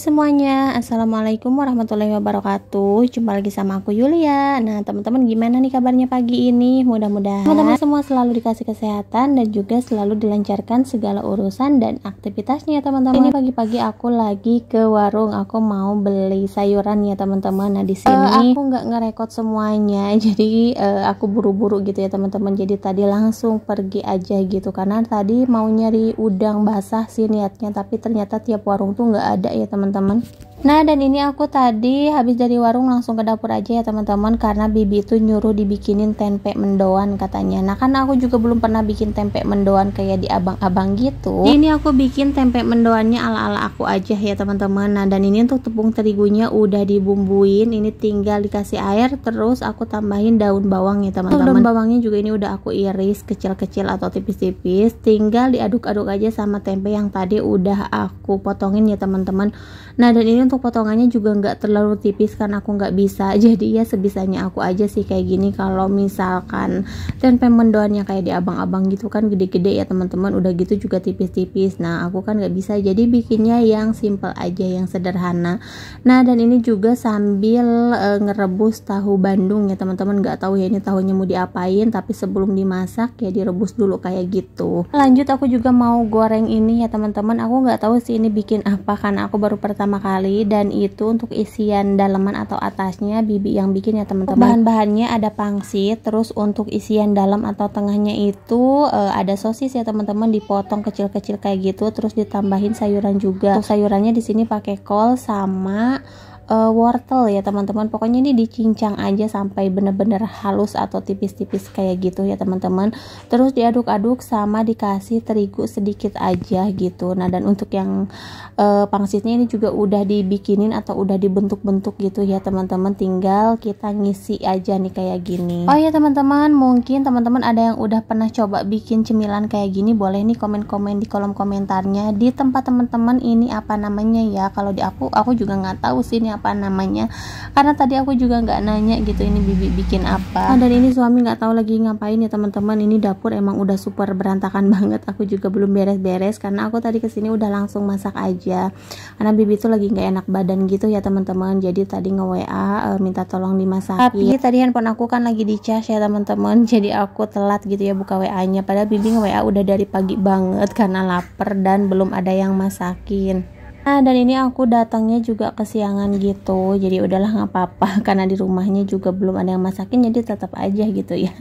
semuanya, Assalamualaikum warahmatullahi wabarakatuh Jumpa lagi sama aku Yulia Nah teman-teman gimana nih kabarnya pagi ini? Mudah-mudahan teman-teman semua selalu dikasih kesehatan Dan juga selalu dilancarkan segala urusan dan aktivitasnya teman-teman Ini pagi-pagi aku lagi ke warung Aku mau beli sayuran ya teman-teman Nah di eh, sini uh, aku nggak ngerekod semuanya Jadi uh, aku buru-buru gitu ya teman-teman Jadi tadi langsung pergi aja gitu Karena tadi mau nyari udang basah sih niatnya Tapi ternyata tiap warung tuh nggak ada ya teman-teman teman-teman Nah dan ini aku tadi habis dari warung langsung ke dapur aja ya teman-teman karena bibi itu nyuruh dibikinin tempe mendoan katanya. Nah karena aku juga belum pernah bikin tempe mendoan kayak di abang-abang gitu. Ini aku bikin tempe mendoannya ala-ala aku aja ya teman-teman. Nah dan ini untuk tepung terigunya udah dibumbuin. Ini tinggal dikasih air terus aku tambahin daun bawang ya teman-teman. Daun bawangnya juga ini udah aku iris kecil-kecil atau tipis-tipis. Tinggal diaduk-aduk aja sama tempe yang tadi udah aku potongin ya teman-teman. Nah dan ini untuk potongannya juga nggak terlalu tipis karena aku nggak bisa jadi ya sebisanya aku aja sih kayak gini kalau misalkan tempe mendoannya kayak di abang-abang gitu kan gede-gede ya teman-teman udah gitu juga tipis-tipis nah aku kan nggak bisa jadi bikinnya yang simple aja yang sederhana nah dan ini juga sambil e, ngerebus tahu Bandung ya teman-teman nggak tahu ya ini tahunya mau diapain tapi sebelum dimasak ya direbus dulu kayak gitu lanjut aku juga mau goreng ini ya teman-teman aku nggak tahu sih ini bikin apa karena aku baru pertama kali dan itu untuk isian daleman atau atasnya bibi yang bikin ya teman-teman. Bahan-bahannya ada pangsit, terus untuk isian dalam atau tengahnya itu uh, ada sosis ya teman-teman dipotong kecil-kecil kayak gitu, terus ditambahin sayuran juga. Untuk sayurannya di sini pakai kol sama uh, wortel ya teman-teman pokoknya ini dicincang aja sampai benar-benar halus atau tipis-tipis kayak gitu ya teman-teman terus diaduk-aduk sama dikasih terigu sedikit aja gitu nah dan untuk yang uh, pangsitnya ini juga udah dibikinin atau udah dibentuk-bentuk gitu ya teman-teman tinggal kita ngisi aja nih kayak gini oh ya teman-teman mungkin teman-teman ada yang udah pernah coba bikin cemilan kayak gini boleh nih komen-komen di kolom komentarnya di tempat teman-teman ini apa namanya ya kalau di aku aku juga nggak tahu sih ini apa namanya karena tadi aku juga nggak nanya gitu ini bibi bikin apa nah, dan ini suami nggak tahu lagi ngapain ya teman-teman ini dapur emang udah super berantakan banget aku juga belum beres-beres karena aku tadi kesini udah langsung masak aja karena bibi tuh lagi nggak enak badan gitu ya teman-teman jadi tadi nge WA eh, minta tolong dimasak tapi tadi handphone aku kan lagi dicas ya teman-teman jadi aku telat gitu ya buka WA nya padahal bibi nge WA udah dari pagi banget karena lapar dan belum ada yang masakin Nah, dan ini aku datangnya juga kesiangan gitu. Jadi udahlah nggak apa-apa karena di rumahnya juga belum ada yang masakin jadi tetap aja gitu ya.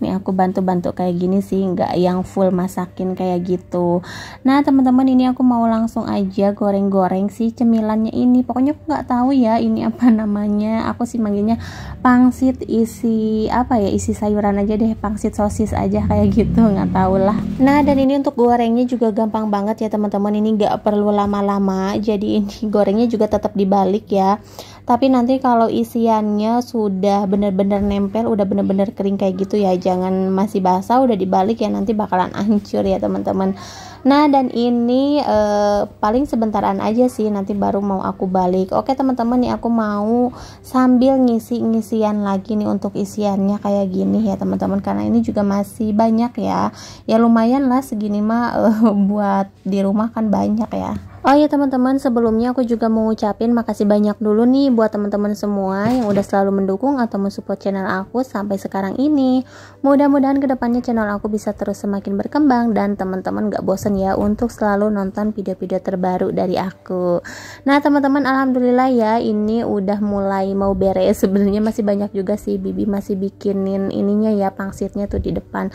ini aku bantu-bantu kayak gini sih, nggak yang full masakin kayak gitu. Nah, teman-teman ini aku mau langsung aja goreng-goreng sih cemilannya ini. Pokoknya aku nggak tahu ya ini apa namanya. Aku sih manggilnya pangsit isi apa ya? Isi sayuran aja deh, pangsit sosis aja kayak gitu, nggak tahu lah. Nah, dan ini untuk gorengnya juga gampang banget ya, teman-teman. Ini nggak perlu lama-lama jadi ini gorengnya juga tetap dibalik ya tapi nanti kalau isiannya sudah benar-benar nempel udah bener-bener kering kayak gitu ya jangan masih basah udah dibalik ya nanti bakalan hancur ya teman-teman nah dan ini eh, paling sebentaran aja sih nanti baru mau aku balik oke teman-teman nih aku mau sambil ngisi-ngisian lagi nih untuk isiannya kayak gini ya teman-teman karena ini juga masih banyak ya ya lumayan lah segini mah eh, buat di rumah kan banyak ya Oh ya teman-teman, sebelumnya aku juga mau ucapin makasih banyak dulu nih buat teman-teman semua yang udah selalu mendukung atau mensupport channel aku sampai sekarang ini. Mudah-mudahan kedepannya channel aku bisa terus semakin berkembang dan teman-teman gak bosen ya untuk selalu nonton video-video terbaru dari aku. Nah teman-teman, alhamdulillah ya ini udah mulai mau beres. Sebenarnya masih banyak juga sih Bibi masih bikinin ininya ya pangsitnya tuh di depan.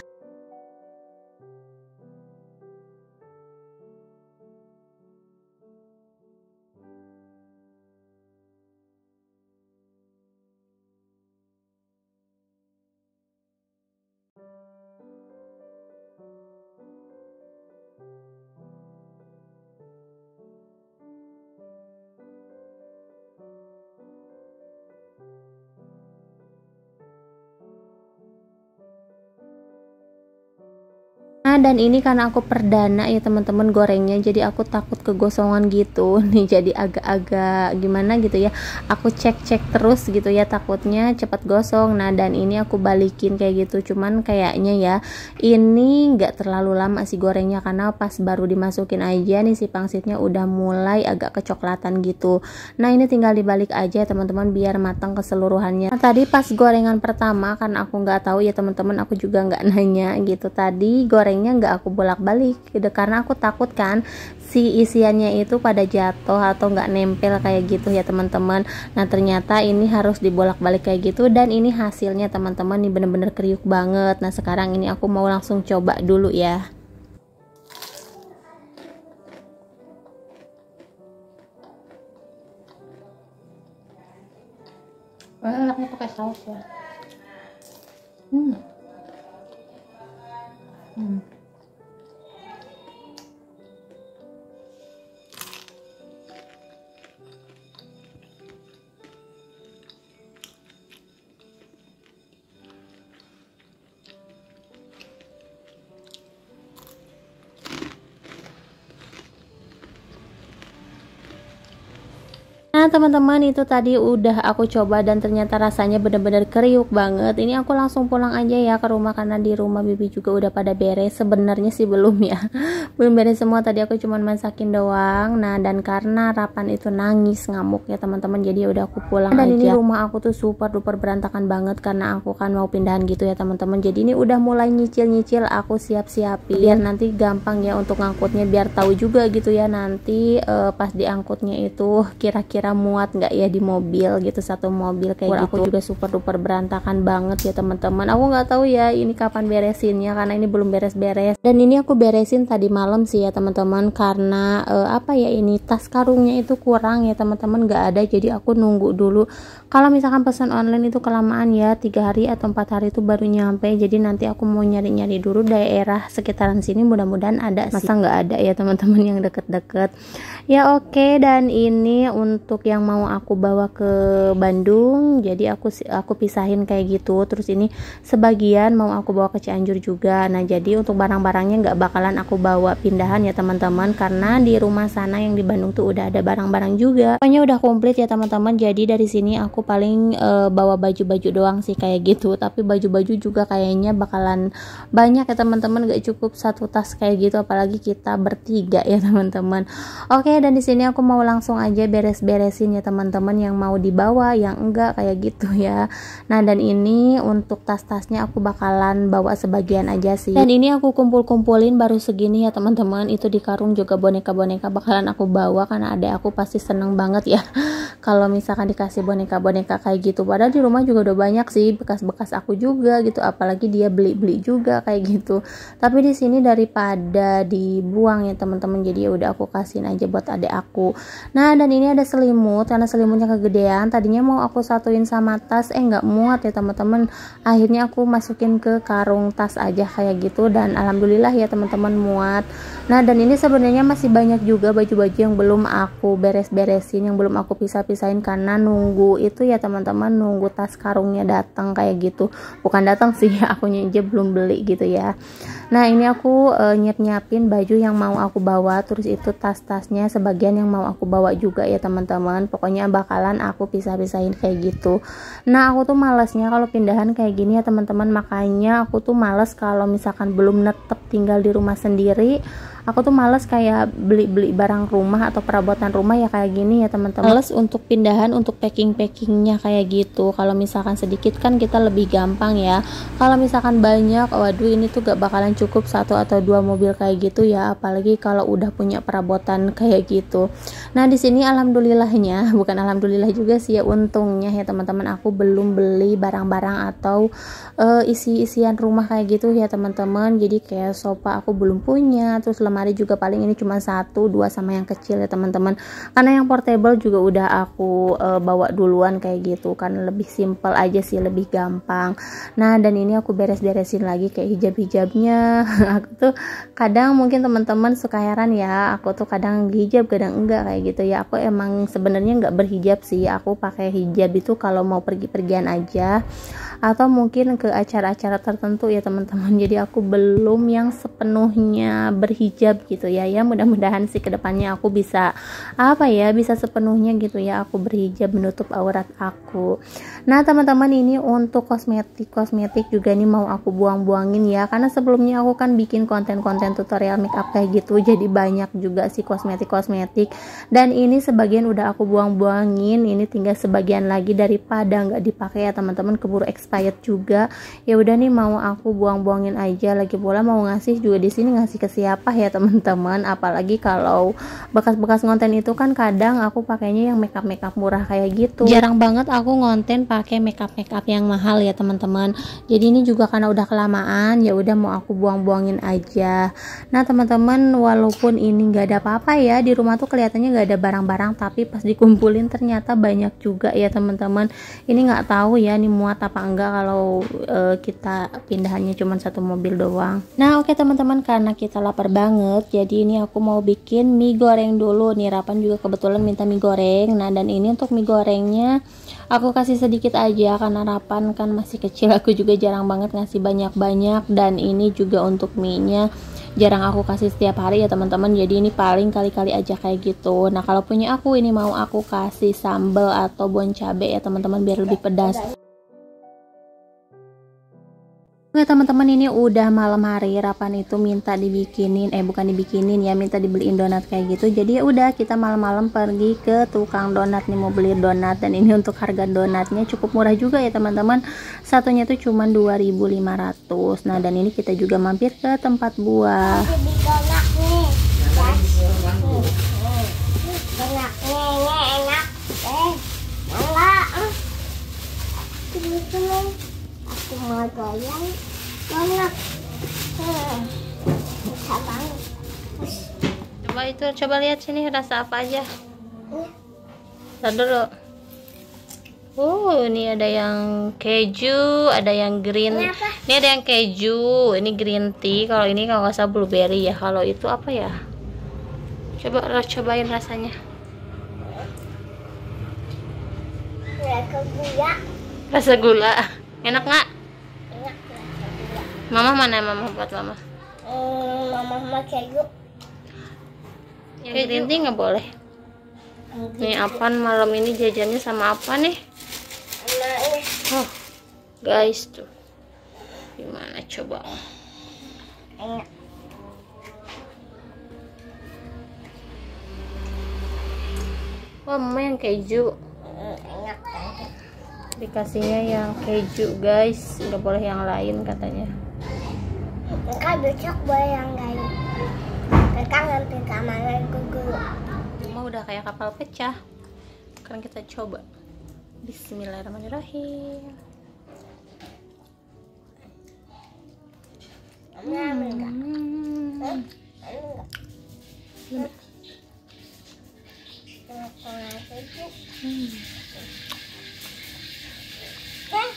Nah, dan ini karena aku perdana ya teman-teman gorengnya jadi aku takut kegosongan gitu nih jadi agak-agak gimana gitu ya aku cek-cek terus gitu ya takutnya cepat gosong nah dan ini aku balikin kayak gitu cuman kayaknya ya ini nggak terlalu lama sih gorengnya karena pas baru dimasukin aja nih si pangsitnya udah mulai agak kecoklatan gitu nah ini tinggal dibalik aja teman-teman biar matang keseluruhannya nah, tadi pas gorengan pertama karena aku nggak tahu ya teman-teman aku juga nggak nanya gitu tadi gorengnya makanya nggak aku bolak-balik gitu karena aku takut kan si isiannya itu pada jatuh atau nggak nempel kayak gitu ya teman-teman nah ternyata ini harus dibolak-balik kayak gitu dan ini hasilnya teman-teman ini bener-bener kriuk banget nah sekarang ini aku mau langsung coba dulu ya Karena enaknya pakai saus ya. Hmm. Hmm. Nah teman-teman itu tadi udah aku coba dan ternyata rasanya bener-bener kriuk banget Ini aku langsung pulang aja ya ke rumah karena di rumah bibi juga udah pada beres Sebenarnya sih belum ya Belum beres semua tadi aku cuma masakin doang Nah dan karena Rapan itu nangis ngamuk ya teman-teman jadi ya udah aku pulang dan aja ini rumah aku tuh super duper berantakan banget karena aku kan mau pindahan gitu ya teman-teman Jadi ini udah mulai nyicil-nyicil aku siap-siapin Biar nanti gampang ya untuk ngangkutnya biar tahu juga gitu ya nanti uh, pas diangkutnya itu kira-kira muat nggak ya di mobil gitu satu mobil kayak Wah, gitu. Aku juga super duper berantakan banget ya teman-teman. Aku nggak tahu ya ini kapan beresinnya karena ini belum beres-beres. Dan ini aku beresin tadi malam sih ya teman-teman karena uh, apa ya ini tas karungnya itu kurang ya teman-teman nggak ada jadi aku nunggu dulu. Kalau misalkan pesan online itu kelamaan ya tiga hari atau empat hari itu baru nyampe. Jadi nanti aku mau nyari-nyari dulu daerah sekitaran sini mudah-mudahan ada. Masa nggak ada ya teman-teman yang deket-deket ya oke okay, dan ini untuk yang mau aku bawa ke Bandung jadi aku aku pisahin kayak gitu terus ini sebagian mau aku bawa ke Cianjur juga nah jadi untuk barang-barangnya nggak bakalan aku bawa pindahan ya teman-teman karena di rumah sana yang di Bandung tuh udah ada barang-barang juga pokoknya udah komplit ya teman-teman jadi dari sini aku paling uh, bawa baju-baju doang sih kayak gitu tapi baju-baju juga kayaknya bakalan banyak ya teman-teman gak cukup satu tas kayak gitu apalagi kita bertiga ya teman-teman oke Iya, dan di sini aku mau langsung aja beres-beresin ya teman-teman yang mau dibawa, yang enggak kayak gitu ya. Nah, dan ini untuk tas-tasnya aku bakalan bawa sebagian aja sih. Dan ini aku kumpul-kumpulin baru segini ya teman-teman. Itu di karung juga boneka-boneka bakalan aku bawa karena ada aku pasti seneng banget ya. Kalau misalkan dikasih boneka-boneka kayak gitu. Padahal di rumah juga udah banyak sih bekas-bekas aku juga gitu, apalagi dia beli-beli juga kayak gitu. Tapi di sini daripada dibuang ya teman-teman, jadi ya udah aku kasihin aja buat buat adik aku nah dan ini ada selimut karena selimutnya kegedean tadinya mau aku satuin sama tas eh nggak muat ya teman-teman akhirnya aku masukin ke karung tas aja kayak gitu dan alhamdulillah ya teman-teman muat nah dan ini sebenarnya masih banyak juga baju-baju yang belum aku beres-beresin yang belum aku pisah-pisahin karena nunggu itu ya teman-teman nunggu tas karungnya datang kayak gitu bukan datang sih aku aja belum beli gitu ya nah ini aku e, nyiap-nyiapin baju yang mau aku bawa terus itu tas-tasnya sebagian yang mau aku bawa juga ya teman-teman pokoknya bakalan aku pisah-pisahin kayak gitu nah aku tuh malesnya kalau pindahan kayak gini ya teman-teman makanya aku tuh males kalau misalkan belum netep tinggal di rumah sendiri aku tuh males kayak beli-beli barang rumah atau perabotan rumah ya kayak gini ya teman-teman males untuk pindahan untuk packing-packingnya kayak gitu kalau misalkan sedikit kan kita lebih gampang ya kalau misalkan banyak waduh ini tuh gak bakalan cukup satu atau dua mobil kayak gitu ya apalagi kalau udah punya perabotan kayak gitu nah di sini alhamdulillahnya bukan alhamdulillah juga sih ya untungnya ya teman-teman aku belum beli barang-barang atau uh, isi-isian rumah kayak gitu ya teman-teman jadi kayak sofa aku belum punya terus lemari lemari juga paling ini cuma satu dua sama yang kecil ya teman-teman karena yang portable juga udah aku e, bawa duluan kayak gitu kan lebih simple aja sih lebih gampang nah dan ini aku beres-beresin lagi kayak hijab-hijabnya aku tuh kadang mungkin teman-teman suka heran ya aku tuh kadang hijab kadang enggak kayak gitu ya aku emang sebenarnya nggak berhijab sih aku pakai hijab itu kalau mau pergi-pergian aja atau mungkin ke acara-acara tertentu ya teman-teman jadi aku belum yang sepenuhnya berhijab gitu ya ya mudah-mudahan sih kedepannya aku bisa apa ya bisa sepenuhnya gitu ya aku berhijab menutup aurat aku nah teman-teman ini untuk kosmetik kosmetik juga nih mau aku buang-buangin ya karena sebelumnya aku kan bikin konten-konten tutorial makeup kayak gitu jadi banyak juga sih kosmetik kosmetik dan ini sebagian udah aku buang-buangin ini tinggal sebagian lagi daripada nggak dipakai ya teman-teman keburu eks expired juga ya udah nih mau aku buang-buangin aja lagi pula mau ngasih juga di sini ngasih ke siapa ya teman-teman apalagi kalau bekas-bekas ngonten itu kan kadang aku pakainya yang makeup makeup murah kayak gitu jarang banget aku ngonten pakai makeup makeup yang mahal ya teman-teman jadi ini juga karena udah kelamaan ya udah mau aku buang-buangin aja nah teman-teman walaupun ini nggak ada apa-apa ya di rumah tuh kelihatannya nggak ada barang-barang tapi pas dikumpulin ternyata banyak juga ya teman-teman ini nggak tahu ya ini muat apa enggak bangga kalau uh, kita pindahannya cuma satu mobil doang nah oke okay, teman-teman karena kita lapar banget jadi ini aku mau bikin mie goreng dulu nih Rapan juga kebetulan minta mie goreng nah dan ini untuk mie gorengnya aku kasih sedikit aja karena Rapan kan masih kecil aku juga jarang banget ngasih banyak-banyak dan ini juga untuk mie nya jarang aku kasih setiap hari ya teman-teman jadi ini paling kali-kali aja kayak gitu nah kalau punya aku ini mau aku kasih sambal atau bon cabe ya teman-teman biar lebih pedas Oke teman-teman ini udah malam hari Rapan itu minta dibikinin eh bukan dibikinin ya minta dibeliin donat kayak gitu jadi ya udah kita malam-malam pergi ke tukang donat nih mau beli donat dan ini untuk harga donatnya cukup murah juga ya teman-teman satunya tuh cuma 2500 nah dan ini kita juga mampir ke tempat buah Eh, coba itu coba lihat sini rasa apa aja ntar dulu Uh, ini ada yang keju, ada yang green. Ini, ini ada yang keju, ini green tea. Kalau ini kalau nggak salah blueberry ya. Kalau itu apa ya? Coba cobain rasanya. Rasa gula. Rasa gula. Enak nggak? Mama mana mama buat mama? Hmm, mama mama keju. keju. ini nggak boleh. Ini Nih malam ini jajannya sama apa nih? Nah, Oh, guys tuh. Gimana coba? Enak. Wah, mama yang keju. Hmm, enak. Dikasihnya yang keju, guys. Nggak boleh yang lain katanya. Kakak besok boleh yang gaib Kakak ngambil keamanan ke guru. Cuma udah kayak kapal pecah. Sekarang kita coba. Bismillahirrahmanirrahim. Hmm. Hmm. Hmm. Hmm.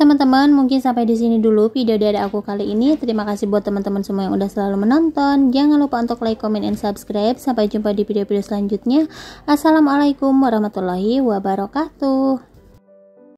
teman-teman, mungkin sampai di sini dulu video dari aku kali ini. Terima kasih buat teman-teman semua yang udah selalu menonton. Jangan lupa untuk like, comment, and subscribe. Sampai jumpa di video-video selanjutnya. Assalamualaikum warahmatullahi wabarakatuh.